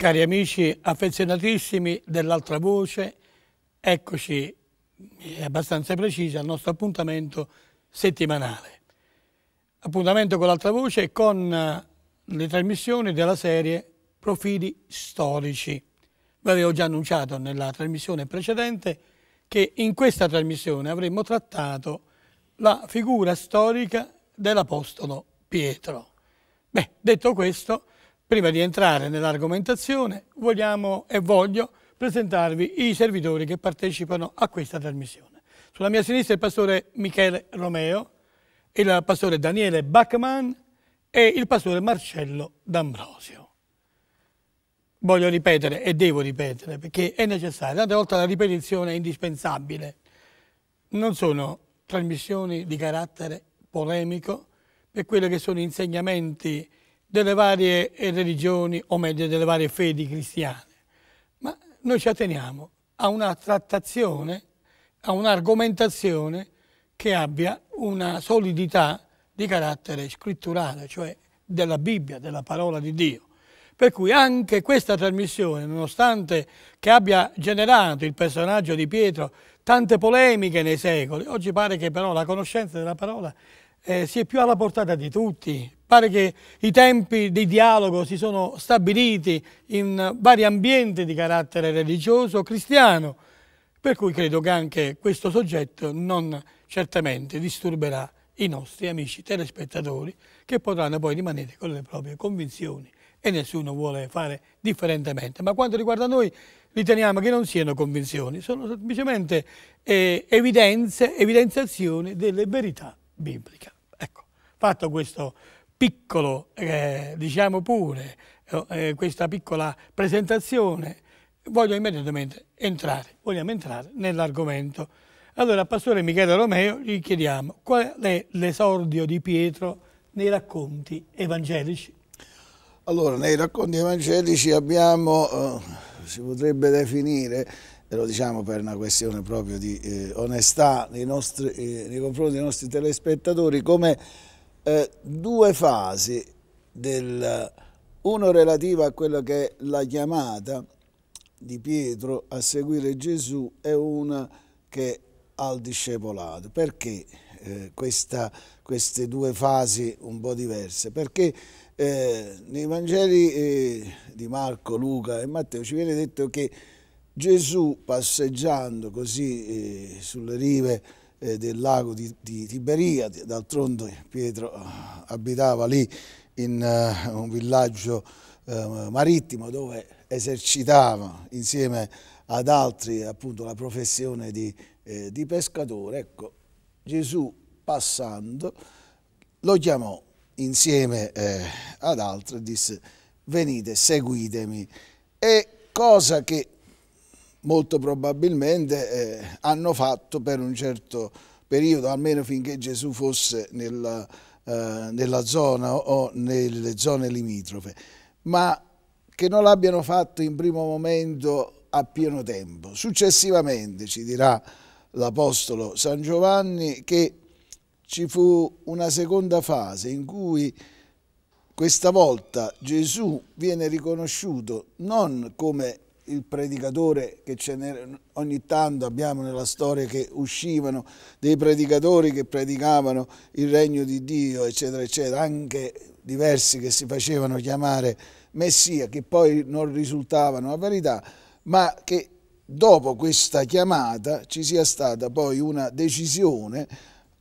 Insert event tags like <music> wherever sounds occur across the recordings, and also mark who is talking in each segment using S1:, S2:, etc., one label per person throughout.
S1: Cari amici affezionatissimi dell'altra voce, eccoci è abbastanza precisa, al nostro appuntamento settimanale. Appuntamento con l'altra voce e con eh, le trasmissioni della serie Profili storici. Vi avevo già annunciato nella trasmissione precedente che in questa trasmissione avremmo trattato la figura storica dell'Apostolo Pietro. Beh, detto questo, Prima di entrare nell'argomentazione vogliamo e voglio presentarvi i servitori che partecipano a questa trasmissione. Sulla mia sinistra il pastore Michele Romeo, il pastore Daniele Bachmann e il pastore Marcello D'Ambrosio. Voglio ripetere e devo ripetere perché è necessario, tante volte la ripetizione è indispensabile. Non sono trasmissioni di carattere polemico per quelli che sono insegnamenti delle varie eh, religioni, o meglio delle varie fedi cristiane, ma noi ci atteniamo a una trattazione, a un'argomentazione che abbia una solidità di carattere scritturale, cioè della Bibbia, della parola di Dio. Per cui anche questa trasmissione, nonostante che abbia generato il personaggio di Pietro tante polemiche nei secoli, oggi pare che però la conoscenza della parola eh, si è più alla portata di tutti. Pare che i tempi di dialogo si sono stabiliti in vari ambienti di carattere religioso cristiano, per cui credo che anche questo soggetto non certamente disturberà i nostri amici telespettatori che potranno poi rimanere con le proprie convinzioni e nessuno vuole fare differentemente. Ma quanto riguarda noi riteniamo che non siano convinzioni, sono semplicemente eh, evidenze, evidenziazioni delle verità biblica. Ecco, fatto questo piccolo, eh, diciamo pure, eh, questa piccola presentazione, voglio immediatamente entrare, vogliamo entrare nell'argomento. Allora, Pastore Michele Romeo gli chiediamo qual è l'esordio di Pietro nei racconti evangelici?
S2: Allora, nei racconti evangelici abbiamo, eh, si potrebbe definire, e lo diciamo per una questione proprio di eh, onestà nei, nostri, eh, nei, confronti dei nostri telespettatori, come eh, due fasi, del, uno relativa a quella che è la chiamata di Pietro a seguire Gesù e una che al discepolato. Perché eh, questa, queste due fasi un po' diverse? Perché eh, nei Vangeli eh, di Marco, Luca e Matteo ci viene detto che Gesù passeggiando così eh, sulle rive eh, del lago di, di Tiberia, d'altronde Pietro eh, abitava lì in uh, un villaggio uh, marittimo dove esercitava insieme ad altri appunto la professione di, eh, di pescatore, ecco Gesù passando lo chiamò insieme ad altri e disse venite seguitemi e cosa che molto probabilmente eh, hanno fatto per un certo periodo, almeno finché Gesù fosse nella, eh, nella zona o nelle zone limitrofe, ma che non l'abbiano fatto in primo momento a pieno tempo. Successivamente ci dirà l'Apostolo San Giovanni che ci fu una seconda fase in cui questa volta Gesù viene riconosciuto non come il predicatore che ce ogni tanto abbiamo nella storia che uscivano dei predicatori che predicavano il regno di Dio, eccetera, eccetera, anche diversi che si facevano chiamare Messia, che poi non risultavano a verità, ma che dopo questa chiamata ci sia stata poi una decisione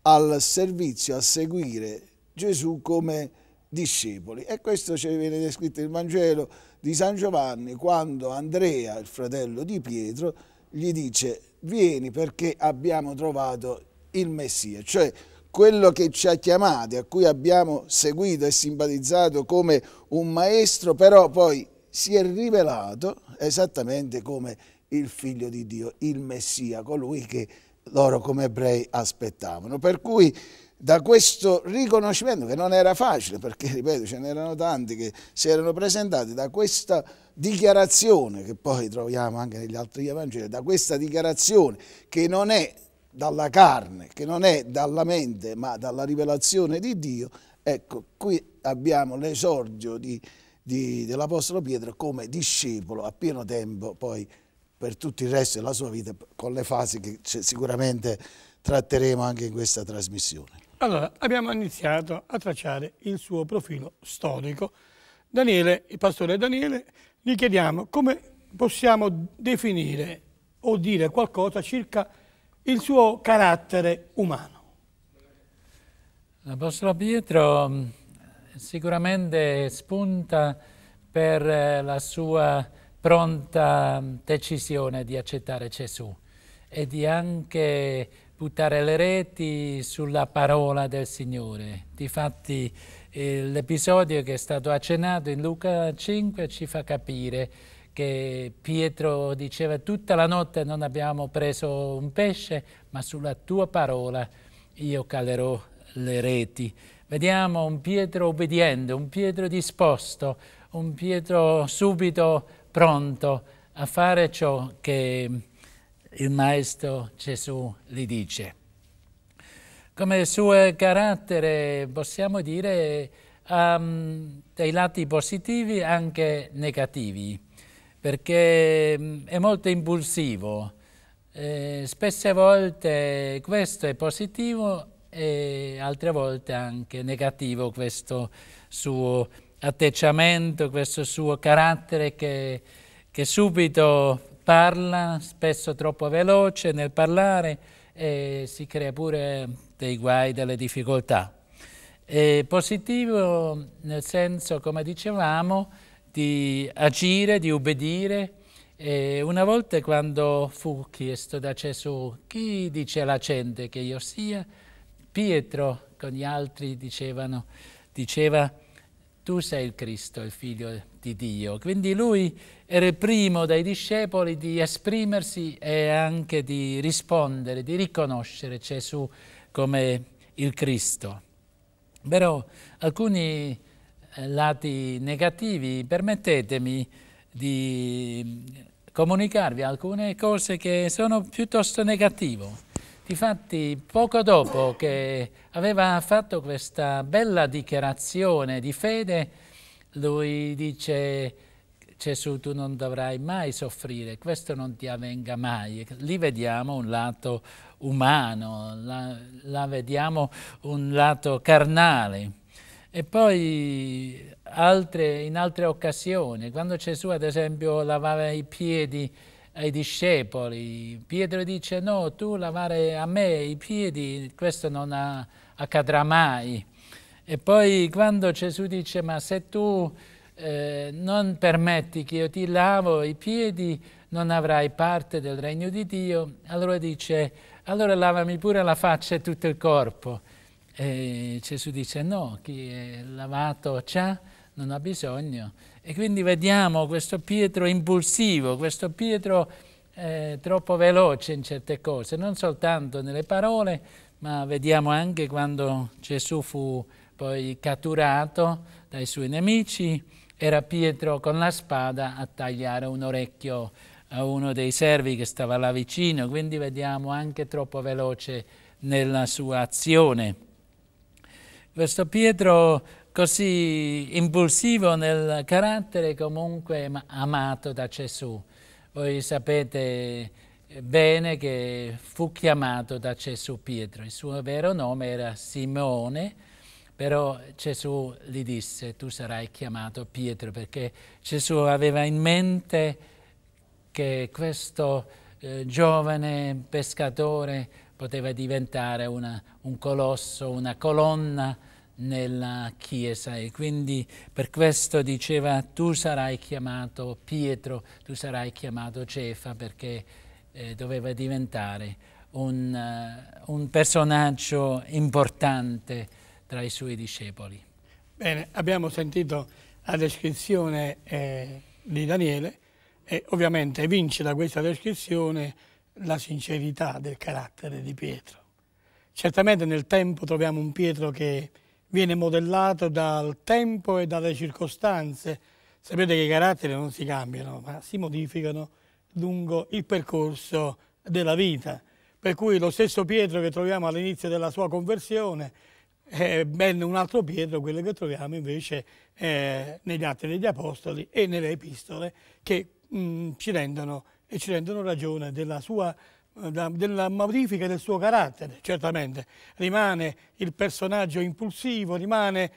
S2: al servizio, a seguire Gesù come discepoli. E questo ci viene descritto nel Vangelo di San Giovanni quando Andrea, il fratello di Pietro, gli dice vieni perché abbiamo trovato il Messia, cioè quello che ci ha chiamati, a cui abbiamo seguito e simpatizzato come un maestro, però poi si è rivelato esattamente come il figlio di Dio, il Messia, colui che loro come ebrei aspettavano. Per cui da questo riconoscimento, che non era facile perché, <laughs> ripeto, ce n'erano tanti che si erano presentati, da questa dichiarazione che poi troviamo anche negli altri Evangeli, da questa dichiarazione che non è dalla carne, che non è dalla mente, ma dalla rivelazione di Dio, ecco, qui abbiamo l'esordio dell'Apostolo Pietro come discepolo a pieno tempo poi per tutto il resto della sua vita, con le fasi che sicuramente tratteremo anche in questa trasmissione.
S1: Allora, abbiamo iniziato a tracciare il suo profilo storico. Daniele, il pastore Daniele, gli chiediamo come possiamo definire o dire qualcosa circa il suo
S3: carattere umano. L'Apostolo Pietro mm, sicuramente spunta per eh, la sua pronta decisione di accettare Gesù e di anche buttare le reti sulla parola del Signore. Difatti eh, l'episodio che è stato accennato in Luca 5 ci fa capire che Pietro diceva tutta la notte non abbiamo preso un pesce, ma sulla tua parola io calerò le reti. Vediamo un Pietro obbediente, un Pietro disposto, un Pietro subito pronto a fare ciò che il Maestro Gesù gli dice. Come suo carattere, possiamo dire, ha ehm, dei lati positivi e anche negativi, perché mm, è molto impulsivo. Eh, spesse volte questo è positivo e altre volte anche negativo questo suo atteggiamento, questo suo carattere che, che subito parla spesso troppo veloce nel parlare e si crea pure dei guai, delle difficoltà. È positivo nel senso, come dicevamo, di agire, di ubbidire. E una volta quando fu chiesto da Gesù chi dice la gente che io sia, Pietro con gli altri dicevano, diceva tu sei il Cristo, il figlio di Dio. Quindi lui era il primo dai discepoli di esprimersi e anche di rispondere, di riconoscere Gesù come il Cristo. Però alcuni eh, lati negativi, permettetemi di comunicarvi alcune cose che sono piuttosto negative. Difatti, poco dopo che aveva fatto questa bella dichiarazione di fede, lui dice, Gesù, tu non dovrai mai soffrire, questo non ti avvenga mai. Lì vediamo un lato umano, la, la vediamo un lato carnale. E poi altre, in altre occasioni, quando Gesù ad esempio lavava i piedi ai discepoli. Pietro dice no, tu lavare a me i piedi, questo non accadrà mai. E poi quando Gesù dice ma se tu eh, non permetti che io ti lavo i piedi, non avrai parte del regno di Dio, allora dice allora lavami pure la faccia e tutto il corpo. E Gesù dice no, chi è lavato già non ha bisogno. E quindi vediamo questo Pietro impulsivo, questo Pietro eh, troppo veloce in certe cose, non soltanto nelle parole, ma vediamo anche quando Gesù fu poi catturato dai suoi nemici, era Pietro con la spada a tagliare un orecchio a uno dei servi che stava là vicino, quindi vediamo anche troppo veloce nella sua azione. Questo Pietro così impulsivo nel carattere, comunque amato da Gesù. Voi sapete eh, bene che fu chiamato da Gesù Pietro, il suo vero nome era Simone, però Gesù gli disse tu sarai chiamato Pietro perché Gesù aveva in mente che questo eh, giovane pescatore poteva diventare una, un colosso, una colonna nella Chiesa e quindi per questo diceva tu sarai chiamato Pietro, tu sarai chiamato Cefa perché eh, doveva diventare un, uh, un personaggio importante tra i suoi discepoli. Bene, abbiamo sentito la descrizione eh, di Daniele e
S1: ovviamente vince da questa descrizione la sincerità del carattere di Pietro. Certamente nel tempo troviamo un Pietro che viene modellato dal tempo e dalle circostanze. Sapete che i caratteri non si cambiano, ma si modificano lungo il percorso della vita. Per cui lo stesso Pietro che troviamo all'inizio della sua conversione è eh, ben un altro Pietro, quello che troviamo invece eh, negli Atti degli Apostoli e nelle Epistole che mh, mm, ci, rendono, ci rendono ragione della sua della modifica del suo carattere, certamente. Rimane il personaggio impulsivo, rimane,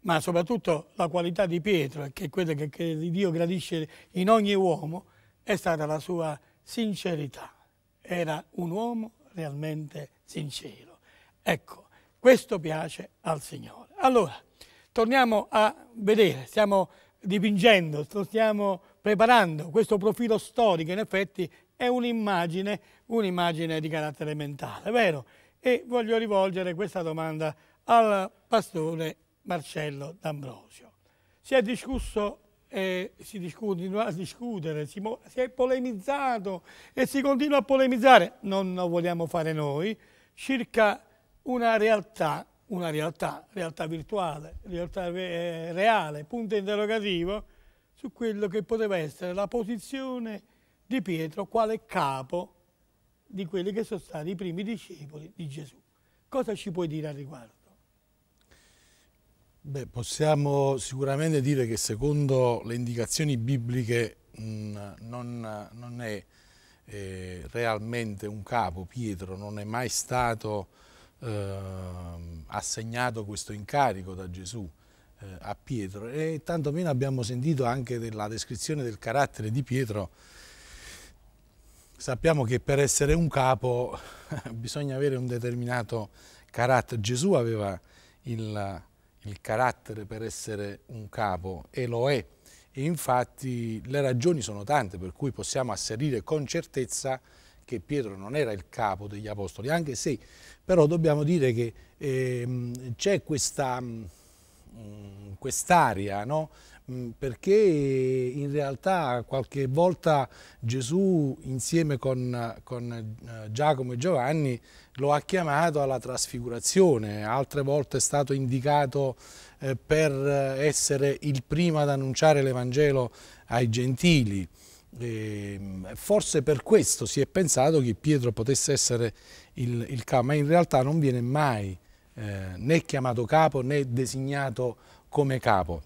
S1: ma soprattutto la qualità di Pietro, che è quella che, che Dio gradisce in ogni uomo, è stata la sua sincerità. Era un uomo realmente sincero. Ecco, questo piace al Signore. Allora, torniamo a vedere, stiamo dipingendo, stiamo preparando questo profilo storico, in effetti è un'immagine, un'immagine di carattere mentale, vero? E voglio rivolgere questa domanda al pastore Marcello D'Ambrosio. Si è discusso e si continua a discutere, si, si, è polemizzato e si continua a polemizzare, non lo vogliamo fare noi, circa una realtà, una realtà, realtà virtuale, realtà reale, punto interrogativo, su quello che poteva essere la posizione di Pietro quale capo di quelli che sono stati i primi discepoli di Gesù. Cosa ci puoi dire al riguardo?
S4: Beh, possiamo sicuramente dire che secondo le indicazioni bibliche mh, mm, non, non, è eh, realmente un capo Pietro, non è mai stato eh, assegnato questo incarico da Gesù eh, a Pietro e tantomeno abbiamo sentito anche della descrizione del carattere di Pietro Sappiamo che per essere un capo <laughs> bisogna avere un determinato carattere. Gesù aveva il, il carattere per essere un capo e lo è. E infatti le ragioni sono tante per cui possiamo asserire con certezza che Pietro non era il capo degli apostoli, anche se però dobbiamo dire che eh, c'è questa mm, quest'aria no? Mm, perché in realtà qualche volta Gesù insieme con, con, eh, Giacomo e Giovanni lo ha chiamato alla trasfigurazione, altre volte è stato indicato eh, per eh, essere il primo ad annunciare l'Evangelo ai gentili. E ehm, forse per questo si è pensato che Pietro potesse essere il, il capo, ma in realtà non viene mai eh, né chiamato capo né designato come capo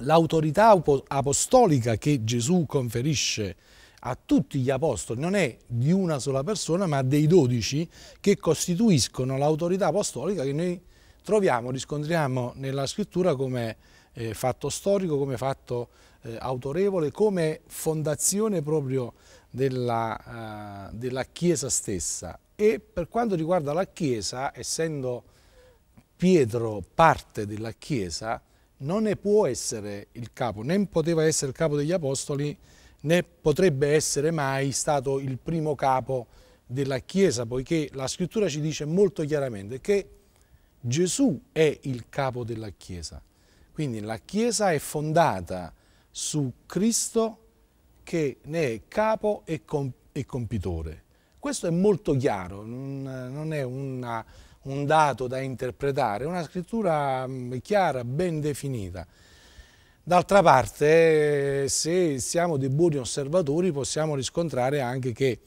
S4: l'autorità apostolica che Gesù conferisce a tutti gli apostoli non è di una sola persona ma dei dodici che costituiscono l'autorità apostolica che noi troviamo, riscontriamo nella scrittura come eh, fatto storico, come fatto eh, autorevole, come fondazione proprio della, eh, della Chiesa stessa. E per quanto riguarda la Chiesa, essendo Pietro parte della Chiesa, non ne può essere il capo, né poteva essere il capo degli apostoli, né potrebbe essere mai stato il primo capo della Chiesa, poiché la scrittura ci dice molto chiaramente che Gesù è il capo della Chiesa. Quindi la Chiesa è fondata su Cristo che ne è capo e, compitore. Questo è molto chiaro, non è una un dato da interpretare, una scrittura mm, chiara, ben definita. D'altra parte, se siamo dei buoni osservatori, possiamo riscontrare anche che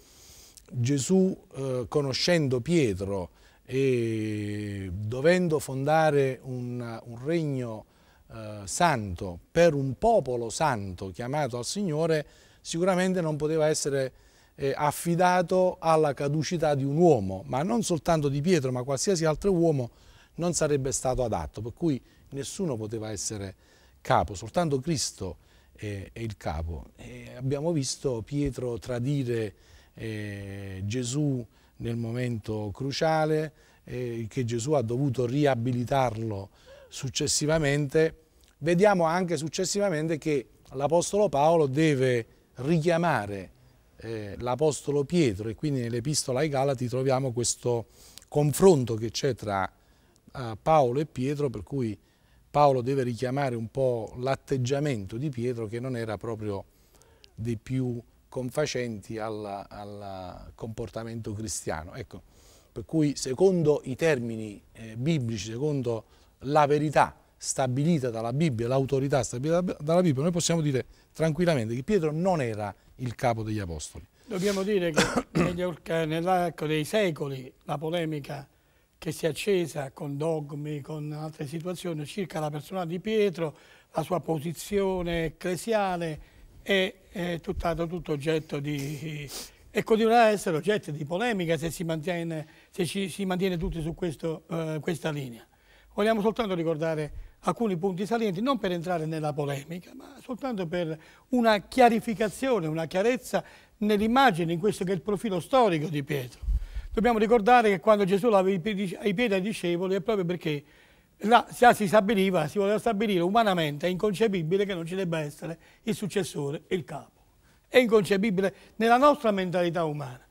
S4: Gesù, eh, conoscendo Pietro e dovendo fondare un, un regno eh, santo per un popolo santo chiamato al Signore, sicuramente non poteva essere eh, affidato alla caducità di un uomo, ma non soltanto di Pietro, ma qualsiasi altro uomo non sarebbe stato adatto, per cui nessuno poteva essere capo, soltanto Cristo è, è il capo. E abbiamo visto Pietro tradire eh, Gesù nel momento cruciale, eh, che Gesù ha dovuto riabilitarlo successivamente. Vediamo anche successivamente che l'Apostolo Paolo deve richiamare eh, l'Apostolo Pietro e quindi nell'Epistola ai Galati troviamo questo confronto che c'è tra eh, Paolo e Pietro per cui Paolo deve richiamare un po' l'atteggiamento di Pietro che non era proprio dei più confacenti al comportamento cristiano. Ecco, per cui secondo i termini eh, biblici, secondo la verità stabilita dalla Bibbia, l'autorità stabilita dalla Bibbia, noi possiamo dire tranquillamente che Pietro non era il capo degli apostoli.
S1: Dobbiamo dire che <coughs> eh, nell'arco dei secoli la polemica che si è accesa con dogmi, con altre situazioni circa la persona di Pietro, la sua posizione ecclesiale è, è tutt'altro tutto oggetto di... e continuerà a essere oggetto di polemica se si mantiene, se ci, si mantiene tutti su questo, eh, questa linea. Vogliamo soltanto ricordare alcuni punti salienti, non per entrare nella polemica, ma soltanto per una chiarificazione, una chiarezza nell'immagine, in questo che è il profilo storico di Pietro. Dobbiamo ricordare che quando Gesù lava i piedi ai discepoli è proprio perché là si stabiliva, si voleva stabilire umanamente, è inconcepibile che non ci debba essere il successore, il capo. È inconcepibile nella nostra mentalità umana.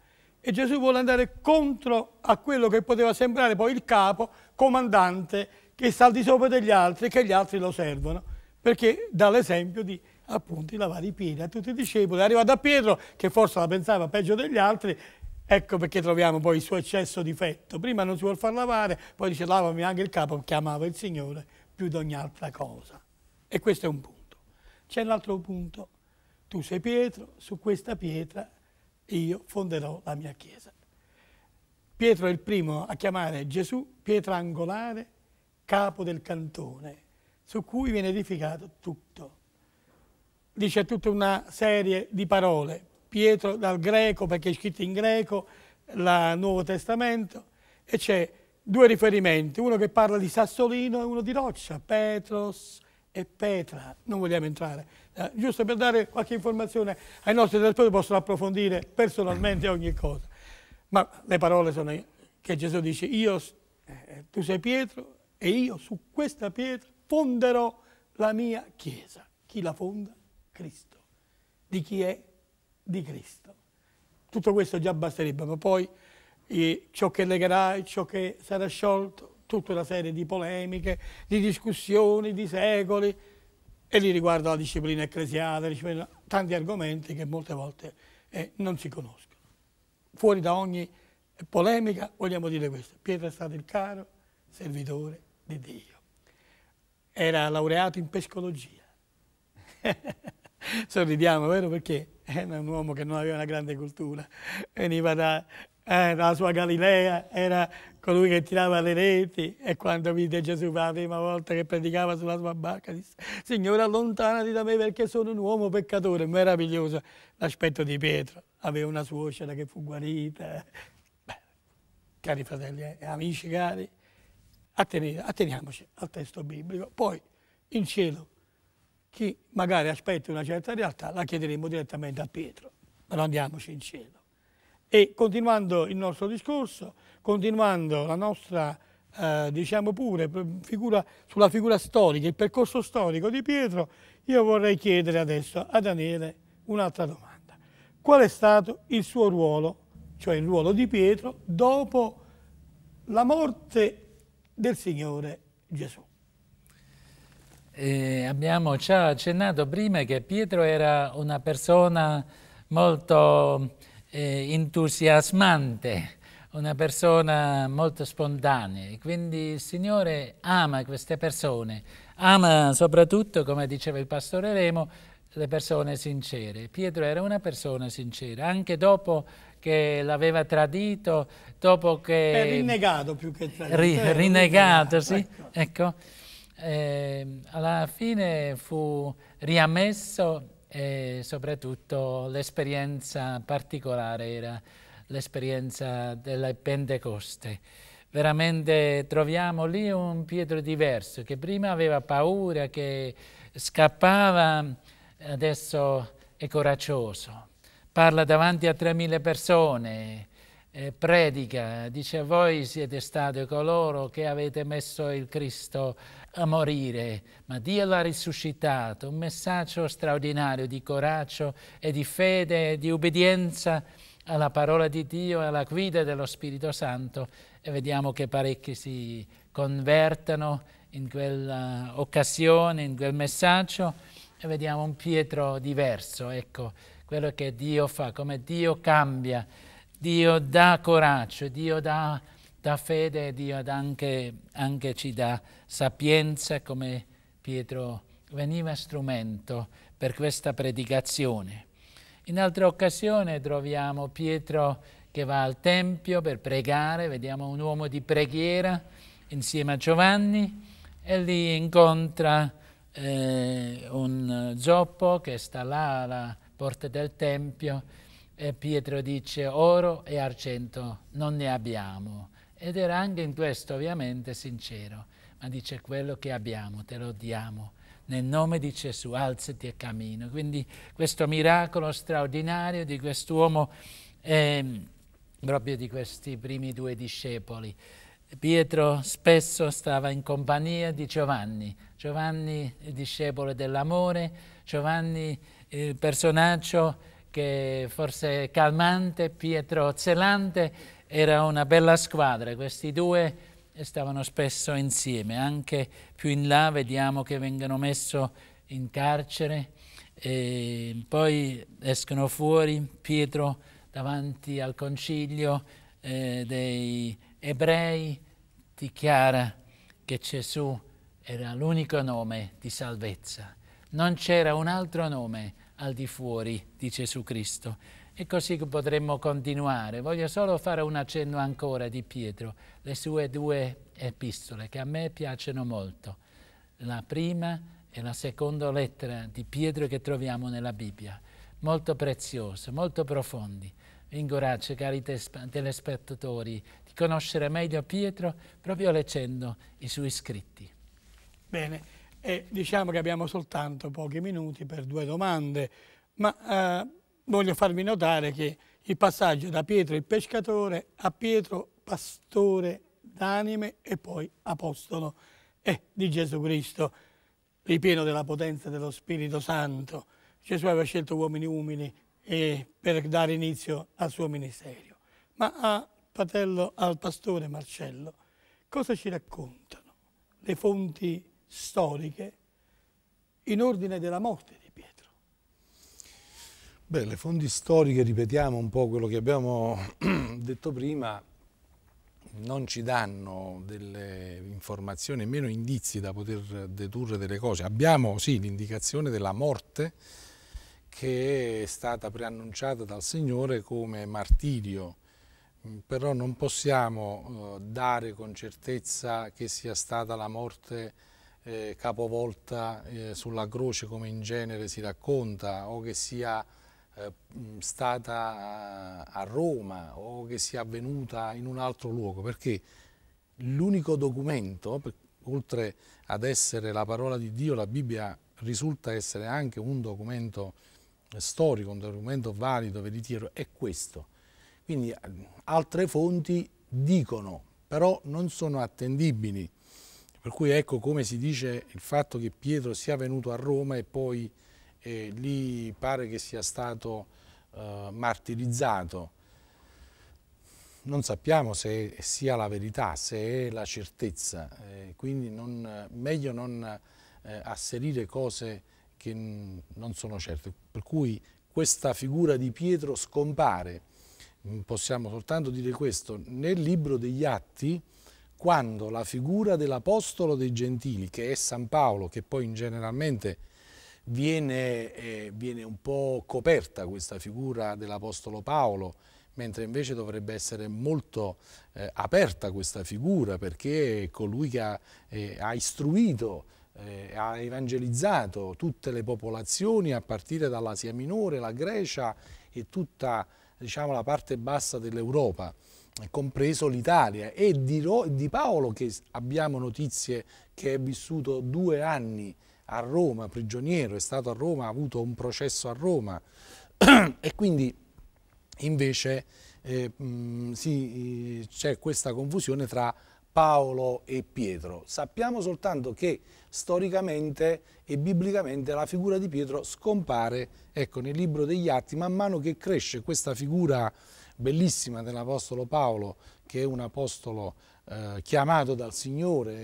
S1: E Gesù vuole andare contro a quello che poteva sembrare poi il capo, comandante, che sta al di sopra degli altri e che gli altri lo servono, perché dà l'esempio di appunto lavare i piedi a tutti i discepoli. È arrivato a Pietro che forse la pensava peggio degli altri, ecco perché troviamo poi il suo eccesso di fetto. Prima non si vuole far lavare, poi dice lavami anche il capo, che amava il Signore più di ogni altra cosa. E questo è un punto. C'è l'altro punto. Tu sei Pietro, su questa pietra io fonderò la mia chiesa. Pietro è il primo a chiamare Gesù pietra angolare capo del cantone, su cui viene edificato tutto. Dice tutta una serie di parole, Pietro dal greco, perché è scritto in greco, il Nuovo Testamento, e c'è due riferimenti, uno che parla di sassolino e uno di roccia, Petros e Petra, non vogliamo entrare, eh, giusto per dare qualche informazione ai nostri telespettatori, possono approfondire personalmente <laughs> ogni cosa, ma le parole sono che Gesù dice, io, eh, tu sei Pietro e io su questa pietra fonderò la mia chiesa. Chi la fonda? Cristo. Di chi è? Di Cristo. Tutto questo già basterebbe, ma poi eh, ciò che legherà, ciò che sarà sciolto, tutta una serie di polemiche, di discussioni, di secoli, e lì riguardo alla disciplina ecclesiale, disciplina, tanti argomenti che molte volte eh, non si conoscono. Fuori da ogni polemica vogliamo dire questo, Pietro è stato il caro servitore di Dio. Era laureato in pescologia. <laughs> Sorridiamo, vero? Perché era un uomo che non aveva una grande cultura, veniva da, eh, dalla sua Galilea, era colui che tirava le reti e quando vide Gesù per la prima volta che predicava sulla sua barca disse Signore allontanati da me perché sono un uomo peccatore, meraviglioso l'aspetto di Pietro, aveva una suocera che fu guarita. Beh, cari fratelli e eh, amici cari, atteni, atteniamoci al testo biblico. Poi in cielo chi magari aspetta una certa realtà la chiederemo direttamente a Pietro, ma non andiamoci in cielo. E continuando il nostro discorso, continuando la nostra, eh, diciamo pure, figura, sulla figura storica, il percorso storico di Pietro, io vorrei chiedere adesso a Daniele un'altra domanda. Qual è stato il suo ruolo, cioè il ruolo di Pietro, dopo la morte del Signore Gesù.
S3: E abbiamo già accennato prima che Pietro era una persona molto eh, entusiasmante, una persona molto spontanea. Quindi il Signore ama queste persone, ama soprattutto, come diceva il pastore Remo, le persone sincere. Pietro era una persona sincera, anche dopo che l'aveva tradito, dopo che... È rinnegato più che tradito. Ri, rinnegato, sì, ecco. ecco. Eh, alla fine fu riammesso e soprattutto l'esperienza particolare era l'esperienza delle Pentecoste. Veramente troviamo lì un Pietro diverso che prima aveva paura, che scappava, adesso è coraggioso parla davanti a 3.000 persone, eh, predica, dice voi siete stati coloro che avete messo il Cristo a morire, ma Dio l'ha risuscitato, un messaggio straordinario di coraggio e di fede e di obbedienza alla parola di Dio e alla guida dello Spirito Santo e vediamo che parecchi si convertono in quell'occasione, in quel messaggio e vediamo un Pietro diverso, ecco quello che Dio fa, come Dio cambia, Dio dà coraggio, Dio dà, dà fede, Dio dà anche, anche ci dà sapienza come Pietro veniva strumento per questa predicazione. In altre occasione troviamo Pietro che va al Tempio per pregare, vediamo un uomo di preghiera insieme a Giovanni e lì incontra eh, un zoppo che sta là alla, porte del Tempio e Pietro dice oro e argento non ne abbiamo. Ed era anche in questo ovviamente sincero, ma dice quello che abbiamo te lo diamo. Nel nome di Gesù alzati e cammino. Quindi questo miracolo straordinario di quest'uomo, eh, proprio di questi primi due discepoli. Pietro spesso stava in compagnia di Giovanni, Giovanni discepolo dell'amore, Giovanni il personaggio che forse è calmante, Pietro Zelante, era una bella squadra. Questi due stavano spesso insieme. Anche più in là vediamo che vengono messi in carcere e poi escono fuori Pietro davanti al concilio eh, dei ebrei dichiara che Gesù era l'unico nome di salvezza. Non c'era un altro nome al di fuori di Gesù Cristo. E così potremmo continuare. Voglio solo fare un accenno ancora di Pietro, le sue due epistole che a me piacciono molto. La prima e la seconda lettera di Pietro che troviamo nella Bibbia, molto preziose, molto profondi. Vi incoraggio, cari telespettatori, di conoscere meglio Pietro proprio leggendo i suoi scritti. Bene e diciamo
S1: che abbiamo soltanto pochi minuti per due domande, ma eh, voglio farvi notare che il passaggio da Pietro il pescatore a Pietro pastore d'anime e poi apostolo è di Gesù Cristo, ripieno della potenza dello Spirito Santo. Gesù aveva scelto uomini umili per dare inizio al suo ministero. Ma a fratello, al pastore Marcello, cosa ci raccontano le fonti storiche in ordine della morte di Pietro.
S4: Beh, le fonti storiche, ripetiamo un po' quello che abbiamo <clears throat> detto prima, non ci danno delle informazioni, meno indizi da poter dedurre delle cose. Abbiamo sì l'indicazione della morte che è stata preannunciata dal Signore come martirio, però non possiamo eh, dare con certezza che sia stata la morte eh, capovolta eh, sulla croce come in genere si racconta o che sia eh, stata a Roma o che sia avvenuta in un altro luogo perché l'unico documento per, oltre ad essere la parola di Dio la Bibbia risulta essere anche un documento eh, storico, un documento valido, veritiero, è questo. Quindi eh, altre fonti dicono, però non sono attendibili per cui ecco come si dice il fatto che Pietro sia venuto a Roma e poi eh, lì pare che sia stato eh, martirizzato. Non sappiamo se sia la verità, se è la certezza, eh, quindi non, meglio non eh, asserire cose che non sono certe. Per cui questa figura di Pietro scompare, mm, possiamo soltanto dire questo, nel libro degli Atti quando la figura dell'apostolo dei gentili, che è San Paolo, che poi generalmente viene, eh, viene un po' coperta questa figura dell'apostolo Paolo, mentre invece dovrebbe essere molto eh, aperta questa figura perché è colui che ha, eh, ha istruito, eh, ha evangelizzato tutte le popolazioni a partire dall'Asia Minore, la Grecia e tutta diciamo, la parte bassa dell'Europa compreso l'Italia e di, di Paolo che abbiamo notizie che è vissuto due anni a Roma, prigioniero, è stato a Roma, ha avuto un processo a Roma <clears throat> e quindi invece eh, mm, sì, eh, c'è questa confusione tra Paolo e Pietro. Sappiamo soltanto che storicamente e biblicamente la figura di Pietro scompare ecco, nel libro degli Atti man mano che cresce questa figura bellissima dell'Apostolo Paolo, che è un apostolo eh, chiamato dal Signore,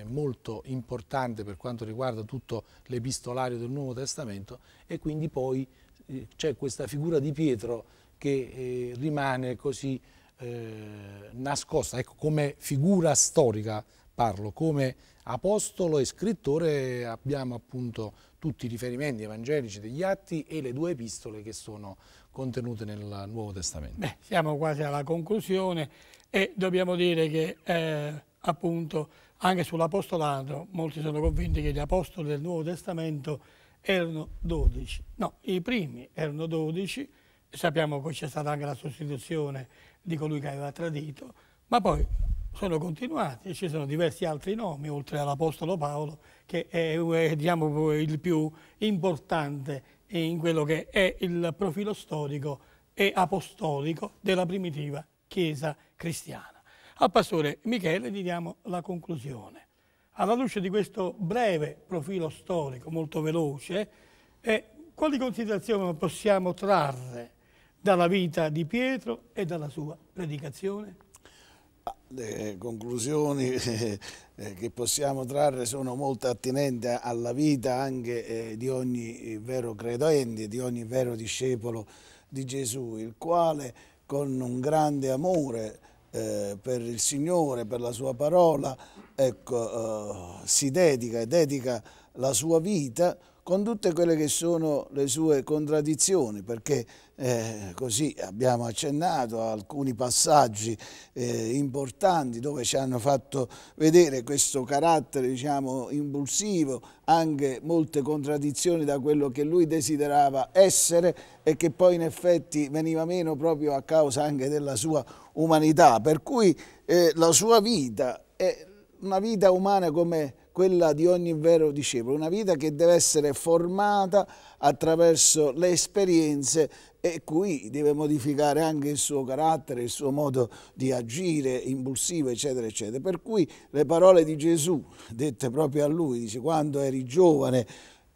S4: eh, molto importante per quanto riguarda tutto l'epistolario del Nuovo Testamento, e quindi poi eh, c'è questa figura di Pietro che eh, rimane così eh, nascosta, ecco, come figura storica parlo, come apostolo e scrittore abbiamo appunto tutti i riferimenti evangelici degli atti e le due epistole che sono contenute nel Nuovo Testamento. Beh,
S1: siamo quasi alla conclusione e dobbiamo dire che eh, appunto anche sull'apostolato molti sono convinti che gli apostoli del Nuovo Testamento erano 12. No, i primi erano 12, sappiamo che c'è stata anche la sostituzione di colui che aveva tradito, ma poi sono continuati e ci sono diversi altri nomi oltre all'Apostolo Paolo che è, è eh, diciamo, il più importante in quello che è il profilo storico e apostolico della primitiva Chiesa cristiana. Al pastore Michele gli diamo la conclusione. Alla luce di questo breve profilo storico, molto veloce, eh, quali considerazioni possiamo trarre dalla vita di Pietro e dalla sua predicazione?
S2: Le conclusioni <laughs> eh, che possiamo trarre sono molto attinenti alla vita anche eh, di ogni vero credente, di ogni vero discepolo di Gesù, il quale con un grande amore eh, per il Signore, per la sua parola, ecco, si dedica e dedica la sua vita con tutte quelle che sono le sue contraddizioni, perché eh, così abbiamo accennato a alcuni passaggi eh, importanti dove ci hanno fatto vedere questo carattere diciamo, impulsivo, anche molte contraddizioni da quello che lui desiderava essere e che poi in effetti veniva meno proprio a causa anche della sua umanità, per cui eh, la sua vita è una vita umana come quella di ogni vero discepolo, una vita che deve essere formata attraverso le esperienze e qui deve modificare anche il suo carattere, il suo modo di agire, impulsivo, eccetera, eccetera. Per cui le parole di Gesù, dette proprio a lui, dice quando eri giovane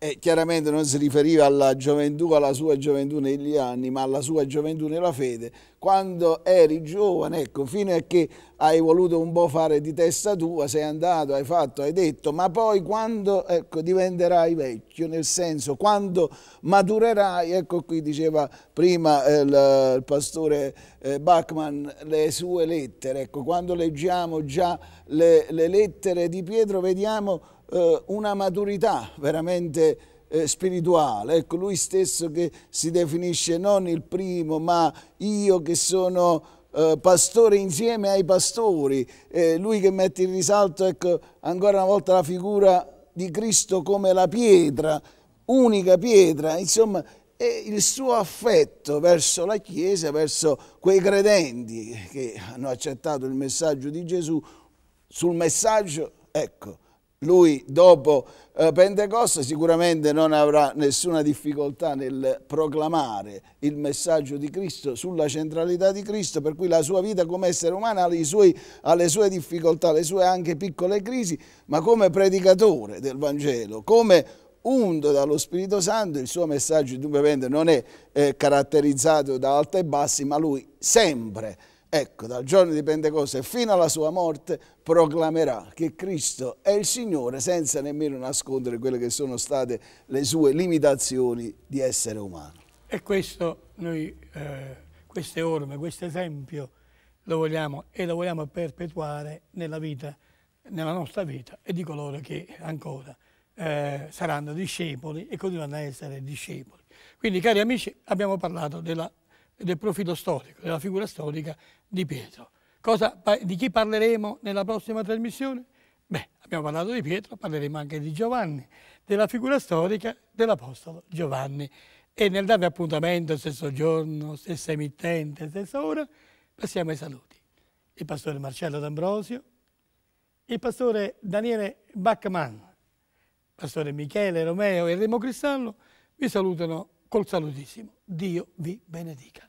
S2: e chiaramente non si riferiva alla gioventù, alla sua gioventù negli anni, ma alla sua gioventù nella fede. Quando eri giovane, ecco, fino a che hai voluto un po' fare di testa tua, sei andato, hai fatto, hai detto, ma poi quando ecco, diventerai vecchio, nel senso quando maturerai, ecco qui diceva prima eh, il, il, pastore eh, Bachmann le sue lettere, ecco, quando leggiamo già le, le lettere di Pietro vediamo eh, una maturità veramente eh, spirituale. Ecco, lui stesso che si definisce non il primo, ma io che sono eh, pastore insieme ai pastori, eh, lui che mette in risalto ecco, ancora una volta la figura di Cristo come la pietra, unica pietra, insomma e il suo affetto verso la Chiesa, verso quei credenti che hanno accettato il messaggio di Gesù, sul messaggio, ecco, lui dopo eh, Pentecoste sicuramente non avrà nessuna difficoltà nel proclamare il messaggio di Cristo sulla centralità di Cristo, per cui la sua vita come essere umano ha, suoi, ha le sue difficoltà, le sue anche piccole crisi, ma come predicatore del Vangelo, come unto dallo Spirito Santo, il suo messaggio indubbiamente non è eh, caratterizzato da alti e bassi, ma lui sempre Ecco, dal giorno di Pentecoste fino alla sua morte proclamerà che Cristo è il Signore senza nemmeno nascondere quelle che sono state le sue limitazioni di essere umano.
S1: E questo noi, eh, queste orme, questo esempio lo vogliamo e lo vogliamo perpetuare nella vita, nella nostra vita e di coloro che ancora eh, saranno discepoli e continueranno a essere discepoli. Quindi cari amici abbiamo parlato della del profilo storico, della figura storica di Pietro. Cosa, di chi parleremo nella prossima trasmissione? Beh, abbiamo parlato di Pietro, parleremo anche di Giovanni, della figura storica dell'Apostolo Giovanni. E nel darvi appuntamento, stesso giorno, stessa emittente, stessa ora, passiamo ai saluti. Il pastore Marcello D'Ambrosio, il pastore Daniele Bachmann, il pastore Michele Romeo e Remo Cristallo vi salutano col salutissimo Dio vi benedica.